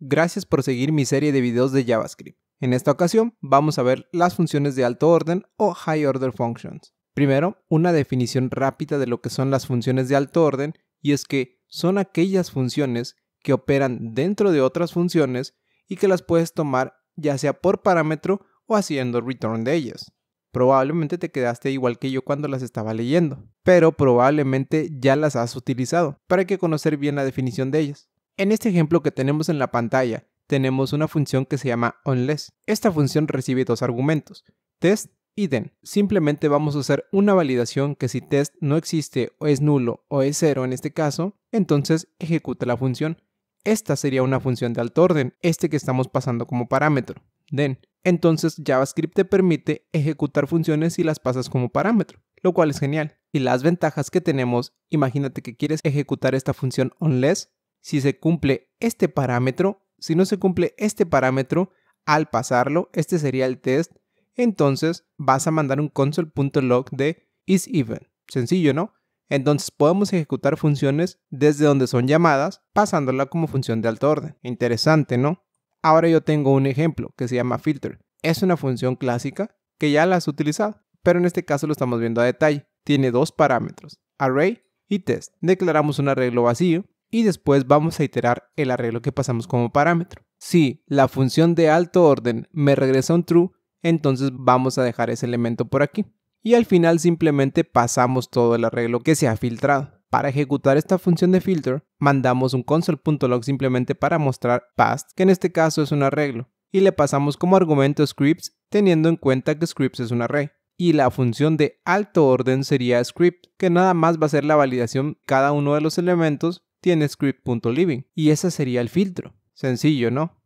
Gracias por seguir mi serie de videos de JavaScript. En esta ocasión vamos a ver las funciones de alto orden o high order functions. Primero, una definición rápida de lo que son las funciones de alto orden y es que son aquellas funciones que operan dentro de otras funciones y que las puedes tomar ya sea por parámetro o haciendo return de ellas. Probablemente te quedaste igual que yo cuando las estaba leyendo, pero probablemente ya las has utilizado para que conocer bien la definición de ellas. En este ejemplo que tenemos en la pantalla, tenemos una función que se llama onLess. Esta función recibe dos argumentos, test y then. Simplemente vamos a hacer una validación que si test no existe o es nulo o es cero en este caso, entonces ejecuta la función. Esta sería una función de alto orden, este que estamos pasando como parámetro, then. Entonces JavaScript te permite ejecutar funciones si las pasas como parámetro, lo cual es genial. Y las ventajas que tenemos, imagínate que quieres ejecutar esta función onLess si se cumple este parámetro, si no se cumple este parámetro, al pasarlo, este sería el test, entonces vas a mandar un console.log de isEven. Sencillo, ¿no? Entonces podemos ejecutar funciones desde donde son llamadas, pasándola como función de alto orden. Interesante, ¿no? Ahora yo tengo un ejemplo que se llama filter. Es una función clásica que ya la has utilizado, pero en este caso lo estamos viendo a detalle. Tiene dos parámetros, array y test. Declaramos un arreglo vacío y después vamos a iterar el arreglo que pasamos como parámetro. Si la función de alto orden me regresa un true, entonces vamos a dejar ese elemento por aquí. Y al final simplemente pasamos todo el arreglo que se ha filtrado. Para ejecutar esta función de filter, mandamos un console.log simplemente para mostrar past, que en este caso es un arreglo, y le pasamos como argumento scripts, teniendo en cuenta que scripts es un array y la función de alto orden sería script, que nada más va a ser la validación cada uno de los elementos tiene script.living y ese sería el filtro. Sencillo, ¿no?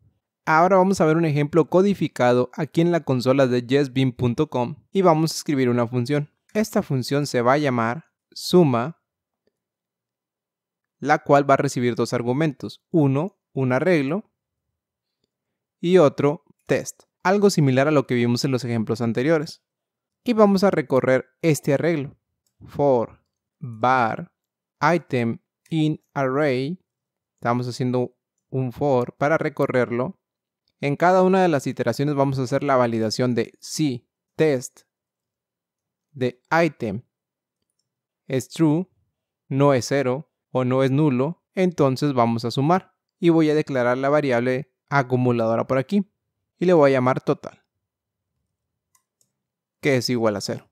Ahora vamos a ver un ejemplo codificado aquí en la consola de jessbeam.com y vamos a escribir una función. Esta función se va a llamar suma, la cual va a recibir dos argumentos. Uno, un arreglo y otro, test. Algo similar a lo que vimos en los ejemplos anteriores. Y vamos a recorrer este arreglo. For bar item in array, estamos haciendo un for para recorrerlo. En cada una de las iteraciones vamos a hacer la validación de si test de item es true, no es cero o no es nulo, entonces vamos a sumar y voy a declarar la variable acumuladora por aquí y le voy a llamar total, que es igual a cero.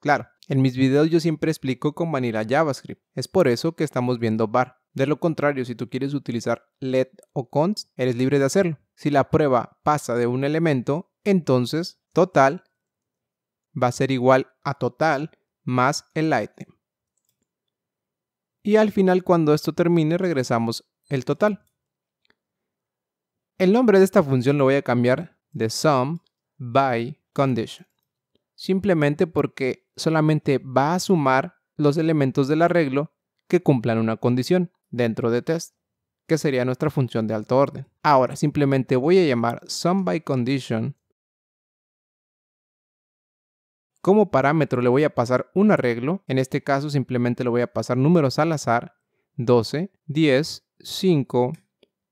Claro, en mis videos yo siempre explico con Vanilla JavaScript, es por eso que estamos viendo bar. De lo contrario, si tú quieres utilizar let o const, eres libre de hacerlo. Si la prueba pasa de un elemento, entonces total va a ser igual a total más el item. Y al final cuando esto termine regresamos el total. El nombre de esta función lo voy a cambiar de sum by condition simplemente porque solamente va a sumar los elementos del arreglo que cumplan una condición dentro de test, que sería nuestra función de alto orden. Ahora simplemente voy a llamar sumByCondition. by condition. Como parámetro le voy a pasar un arreglo, en este caso simplemente le voy a pasar números al azar, 12, 10, 5,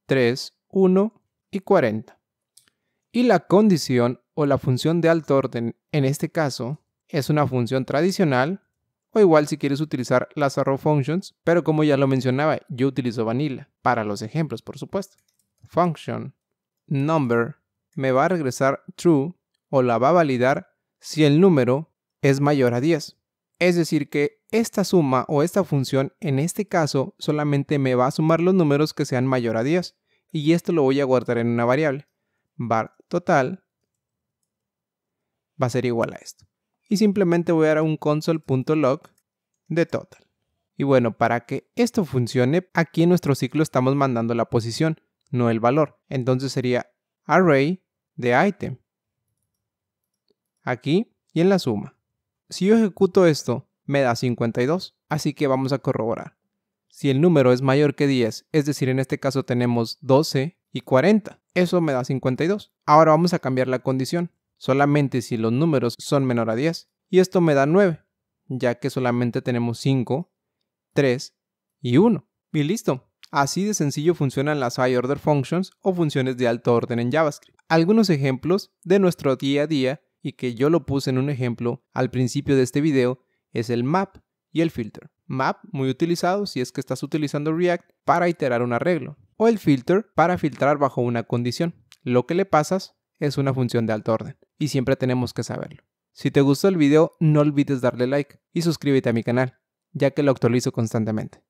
3, 1 y 40. Y la condición o la función de alto orden, en este caso, es una función tradicional, o igual si quieres utilizar las arrow functions, pero como ya lo mencionaba, yo utilizo vanilla, para los ejemplos, por supuesto. Function number me va a regresar true o la va a validar si el número es mayor a 10. Es decir que esta suma o esta función en este caso solamente me va a sumar los números que sean mayor a 10 y esto lo voy a guardar en una variable. Bar total va a ser igual a esto. Y simplemente voy a dar un console.log de total. Y bueno, para que esto funcione, aquí en nuestro ciclo estamos mandando la posición, no el valor. Entonces sería array de item. Aquí y en la suma. Si yo ejecuto esto, me da 52, así que vamos a corroborar. Si el número es mayor que 10, es decir, en este caso tenemos 12 y 40, eso me da 52. Ahora vamos a cambiar la condición solamente si los números son menor a 10. Y esto me da 9, ya que solamente tenemos 5, 3 y 1. Y listo. Así de sencillo funcionan las high order functions o funciones de alto orden en JavaScript. Algunos ejemplos de nuestro día a día y que yo lo puse en un ejemplo al principio de este video es el map y el filter. Map muy utilizado si es que estás utilizando React para iterar un arreglo o el filter para filtrar bajo una condición. Lo que le pasas es una función de alto orden, y siempre tenemos que saberlo. Si te gustó el video, no olvides darle like y suscríbete a mi canal, ya que lo actualizo constantemente.